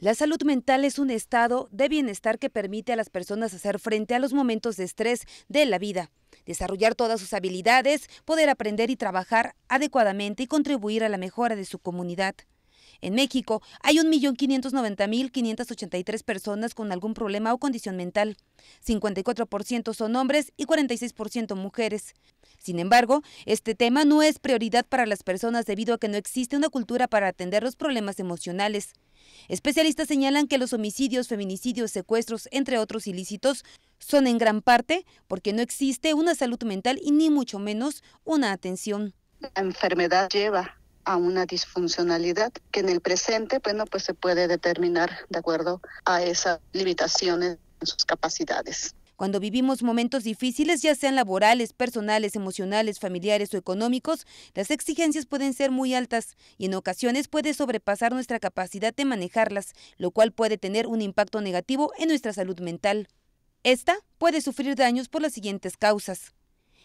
La salud mental es un estado de bienestar que permite a las personas hacer frente a los momentos de estrés de la vida, desarrollar todas sus habilidades, poder aprender y trabajar adecuadamente y contribuir a la mejora de su comunidad. En México hay 1.590.583 personas con algún problema o condición mental. 54% son hombres y 46% mujeres. Sin embargo, este tema no es prioridad para las personas debido a que no existe una cultura para atender los problemas emocionales. Especialistas señalan que los homicidios, feminicidios, secuestros, entre otros ilícitos, son en gran parte porque no existe una salud mental y ni mucho menos una atención. La enfermedad lleva a una disfuncionalidad que en el presente, no pues se puede determinar de acuerdo a esas limitaciones en sus capacidades. Cuando vivimos momentos difíciles, ya sean laborales, personales, emocionales, familiares o económicos, las exigencias pueden ser muy altas y en ocasiones puede sobrepasar nuestra capacidad de manejarlas, lo cual puede tener un impacto negativo en nuestra salud mental. Esta puede sufrir daños por las siguientes causas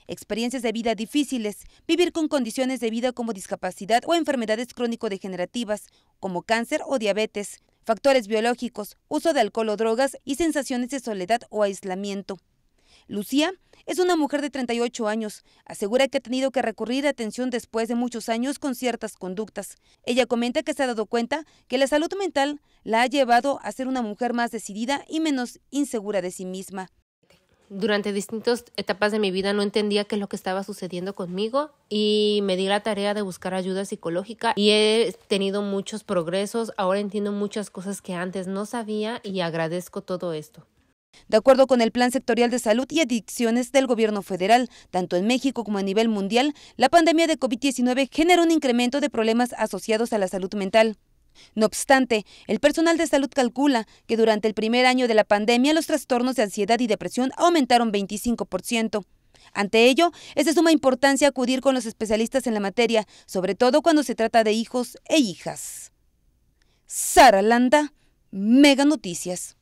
experiencias de vida difíciles, vivir con condiciones de vida como discapacidad o enfermedades crónico-degenerativas, como cáncer o diabetes, factores biológicos, uso de alcohol o drogas y sensaciones de soledad o aislamiento. Lucía es una mujer de 38 años. Asegura que ha tenido que recurrir a atención después de muchos años con ciertas conductas. Ella comenta que se ha dado cuenta que la salud mental la ha llevado a ser una mujer más decidida y menos insegura de sí misma. Durante distintas etapas de mi vida no entendía qué es lo que estaba sucediendo conmigo y me di la tarea de buscar ayuda psicológica y he tenido muchos progresos. Ahora entiendo muchas cosas que antes no sabía y agradezco todo esto. De acuerdo con el Plan Sectorial de Salud y Adicciones del Gobierno Federal, tanto en México como a nivel mundial, la pandemia de COVID-19 generó un incremento de problemas asociados a la salud mental. No obstante, el personal de salud calcula que durante el primer año de la pandemia los trastornos de ansiedad y depresión aumentaron 25%. Ante ello, es de suma importancia acudir con los especialistas en la materia, sobre todo cuando se trata de hijos e hijas. Sara Landa, Mega Noticias.